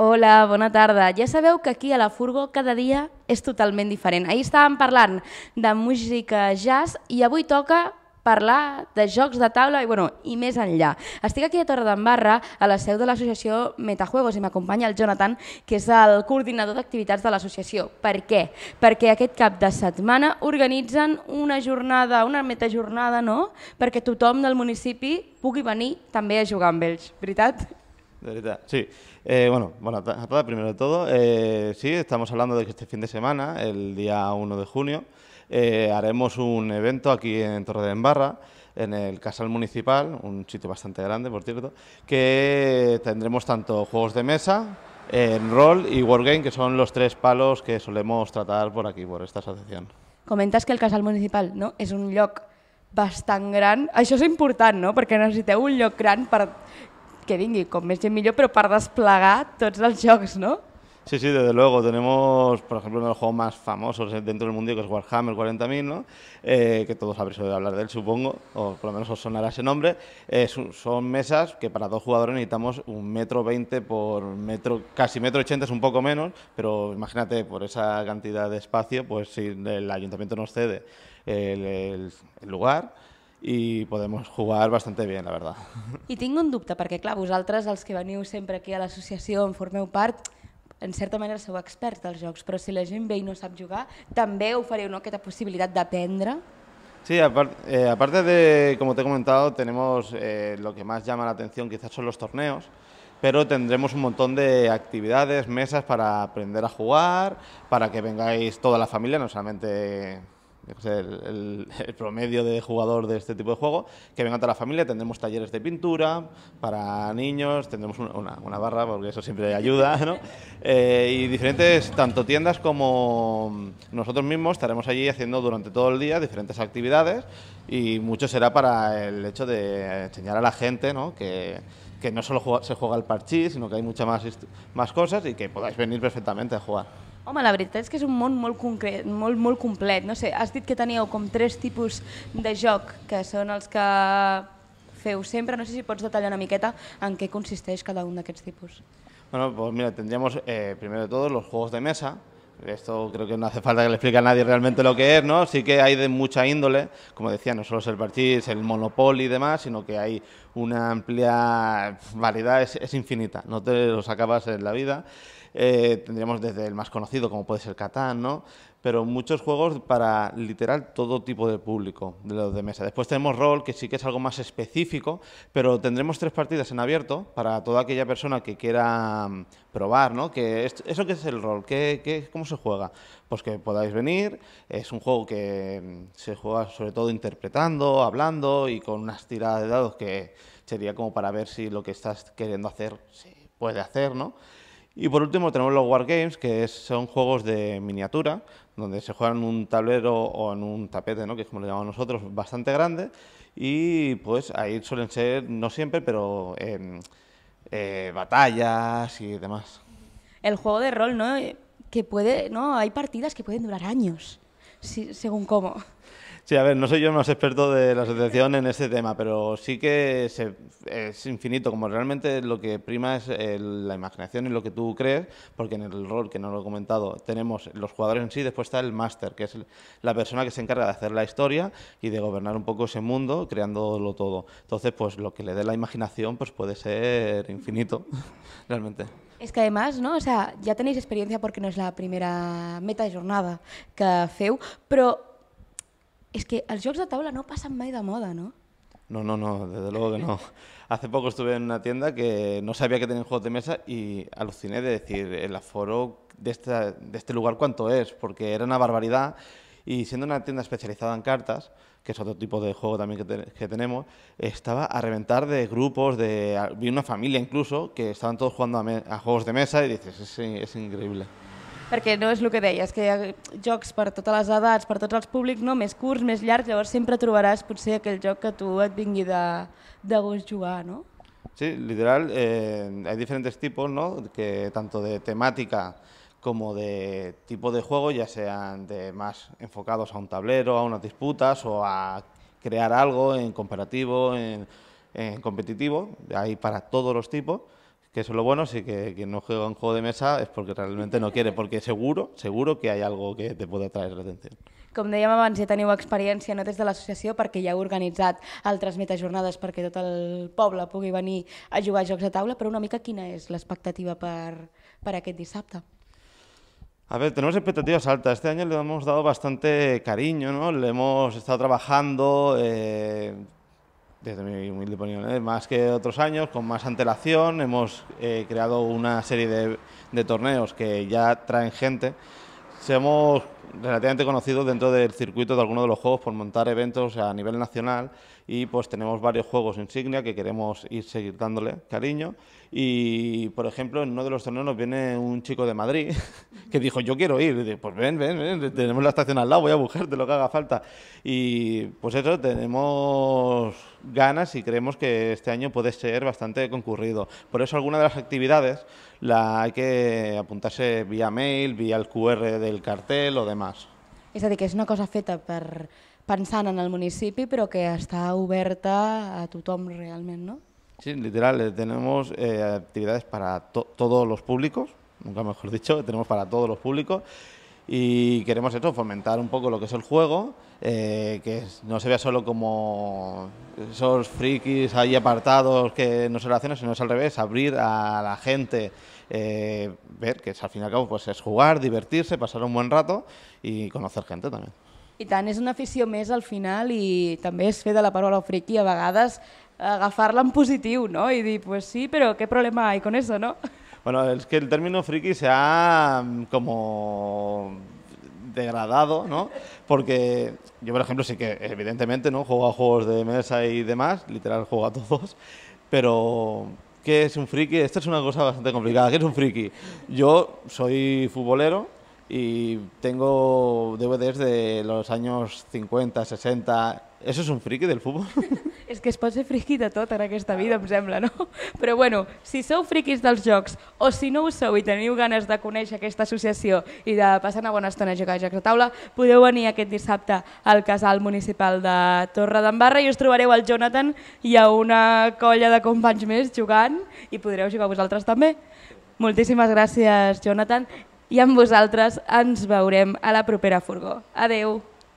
Hola, bona tarda. Ja sabeu que aquí a la Furgo cada dia és totalment diferent. Ahir estàvem parlant de música jazz i avui toca parlar de jocs de taula i, bueno, i més enllà. Estic aquí a Torre d'en a la seu de l'associació Metajuegos i m'acompanya el Jonathan, que és el coordinador d'activitats de l'associació. Per què? Perquè aquest cap de setmana organitzen una jornada, una metajornada, no? Perquè tothom del municipi pugui venir també a jugar amb ells, veritat? Sí, eh, bueno, bueno, primero de todo, eh, sí, estamos hablando de que este fin de semana, el día 1 de junio, eh, haremos un evento aquí en Torre de en el Casal Municipal, un sitio bastante grande, por cierto, que tendremos tanto juegos de mesa, en rol y wargame, que son los tres palos que solemos tratar por aquí, por esta asociación. Comentas que el Casal Municipal no? Es un lloc bastante gran. Eso es importante, no? Porque un lloc gran para que vingui, con més gent millor, para desplegar todos los juegos, no? Sí, sí, desde luego. Tenemos, por ejemplo, uno de los juegos más famosos dentro del mundo, que es Warhammer 40.000, ¿no? Eh, que todos habréis oído hablar de él, supongo, o por lo menos os sonará ese nombre. Eh, son mesas que para dos jugadores necesitamos un metro veinte por metro, casi metro ochenta es un poco menos, pero imagínate, por esa cantidad de espacio, pues si el ayuntamiento nos cede el lugar y podemos jugar bastante bien, la verdad. I tinc un dubte, perquè clar, vosaltres, els que veniu sempre aquí a l'associació, en formeu part, en certa manera sou experts dels jocs, però si la gent ve i no sap jugar, també ofereu no, aquesta possibilitat d'aprendre? Sí, aparte, eh, de, como te he comentado, tenemos eh, lo que más llama la atención quizás son los torneos, pero tendremos un montón de actividades, mesas para aprender a jugar, para que vengáis toda la familia, no solamente Pues, el, promedio de jugador de este tipo de juego, que venga toda la familia, tendremos talleres de pintura para niños, tendremos una, barra, porque eso siempre ayuda, eh, y diferentes, tanto tiendas como nosotros mismos estaremos allí haciendo durante todo el día diferentes actividades y mucho será para el hecho de enseñar a la gente, Que, que no solo se juega el parchís, sino que hay muchas más, más cosas y que podáis venir perfectamente a jugar. Home, la veritat és que és un món molt concret, molt, molt complet. No sé, has dit que teníeu com tres tipus de joc, que són els que feu sempre. No sé si pots detallar una miqueta en què consisteix cada un d'aquests tipus. Bueno, pues mira, tendríamos eh, primero de todo los juegos de mesa, esto creo que no hace falta que le explique a nadie realmente lo que es, ¿no? Sí que hay de mucha índole, como decía, no solo es el parchís, el monopoly y demás, sino que hay una amplia variedad, es, es infinita, no te los acabas en la vida. eh, tendríamos desde el más conocido, como puede ser Catán, ¿no? pero muchos juegos para literal todo tipo de público de los de mesa. Después tenemos Roll, que sí que es algo más específico, pero tendremos tres partidas en abierto para toda aquella persona que quiera mm, probar, ¿no? Que ¿Eso qué es el Roll? ¿Qué, qué, cómo se juega? Pues que podáis venir, es un juego que mm, se juega sobre todo interpretando, hablando y con unas tiradas de dados que sería como para ver si lo que estás queriendo hacer se puede hacer, ¿no? Y por último tenemos los Wargames, que son juegos de miniatura, donde se juega en un tablero o en un tapete, ¿no? que es como lo llamamos nosotros, bastante grande. Y pues ahí suelen ser, no siempre, pero eh, batallas y demás. El juego de rol, ¿no? Que puede, ¿no? Hay partidas que pueden durar años si, según cómo. Sí, a ver, no soy yo más experto de la asociación en este tema, pero sí que es infinito, como realmente lo que prima es eh, la imaginación y lo que tú crees, porque en el rol, que no lo he comentado, tenemos los jugadores en sí, después está el máster, que es la persona que se encarga de hacer la historia y de gobernar un poco ese mundo, creándolo todo. Entonces, pues lo que le dé la imaginación pues puede ser infinito, realmente. Es que, además, no? o sea, ya tenéis experiencia porque no es la primera meta de jornada que feu, pero es que los juegos de tabla no pasan mai de moda, no? No, no, no, desde luego que no. Hace poco estuve en una tienda que no sabía que tenían juegos de mesa y aluciné de decir el aforo de, de este lugar cuánto es, porque era una barbaridad y siendo una tienda especializada en cartas, que es otro tipo de juego también que, te, que tenemos, estaba a reventar de grupos, de, vi una familia incluso, que estaban todos jugando a, me, a juegos de mesa y dices, es, es increíble. Perquè no és el que deies, que hi ha jocs per totes les edats, per tots els públics, no? més curts, més llargs, llavors sempre trobaràs potser aquell joc que tu et vingui de, de gust jugar, no? Sí, literal, eh, hay diferentes tipos, ¿no? Que tanto de temática, como de tipo de juego, ya sean de más enfocados a un tablero, a unas disputas o a crear algo en comparativo, en, en competitivo, hay para todos los tipos, que es lo bueno, si que quien no juega un juego de mesa es porque realmente no quiere, porque seguro, seguro que hay algo que te puede atraer la atención. Com dèiem abans, ja teniu experiencia, no la de l'associació perquè ja heu organitzat altres metajornades perquè tot el poble pugui venir a jugar a jocs de taula, però una mica quina és l'expectativa per, per aquest dissabte? A ver, tenemos expectativas altas. Este año le hemos dado bastante cariño, ¿no? Le hemos estado trabajando, eh, desde mi opinión, ¿eh? más que otros años, con más antelación. Hemos eh, creado una serie de, torneos que ya traen gente relativamente conocido dentro del circuito de algunos de los juegos por montar eventos a nivel nacional y pues tenemos varios juegos insignia que queremos ir seguir dándole cariño y por ejemplo en uno de los torneos nos viene un chico de Madrid que dijo yo quiero ir pues ven, ven, tenemos la estación al lado, voy a buscarte lo que haga falta y pues eso, tenemos ganas y creemos que este año puede ser bastante concurrido. Por eso alguna de las actividades la hay que apuntarse vía mail, vía el QR del cartel o de más. Es decir, que es una cosa feta para pensar en el municipio pero que está oberta a tothom realmente, no? Sí, literal, eh, tenemos eh, actividades para todos los públicos, nunca mejor dicho, tenemos para todos los públicos y queremos eso, fomentar un poco lo que es el juego, eh, que no se vea solo como esos frikis ahí apartados que no se relacionan, sino es al revés, abrir a la gente, eh, ver que al fin y al cabo pues, es jugar, divertirse, pasar un buen rato y conocer gente también. Y tan es una afición més al final y también es fer de la palabra friki a vagadas agafarla en positivo no? y pues sí, pero ¿qué problema hay con eso, no? Bueno, es que el término friki se ha mm, como degradado, ¿no? Porque yo, por ejemplo, sí que evidentemente, ¿no? Juego a juegos de mesa y demás, literal juego a todos, pero ¿qué es un friki? Esta es una cosa bastante complicada. ¿Qué es un friki? Yo soy futbolero y tengo DVDs de los años 50, 60, Això és un friqui del futbol? és que es pot ser friqui de tot en aquesta vida, em sembla, no? Però bueno, si sou friquis dels jocs o si no ho sou i teniu ganes de conèixer aquesta associació i de passar una bona estona a jugar a jocs de taula, podeu venir aquest dissabte al casal municipal de Torre d'en i us trobareu al Jonathan i a una colla de companys més jugant i podreu jugar vosaltres també. Moltíssimes gràcies, Jonathan, i amb vosaltres ens veurem a la propera furgó. Adeu!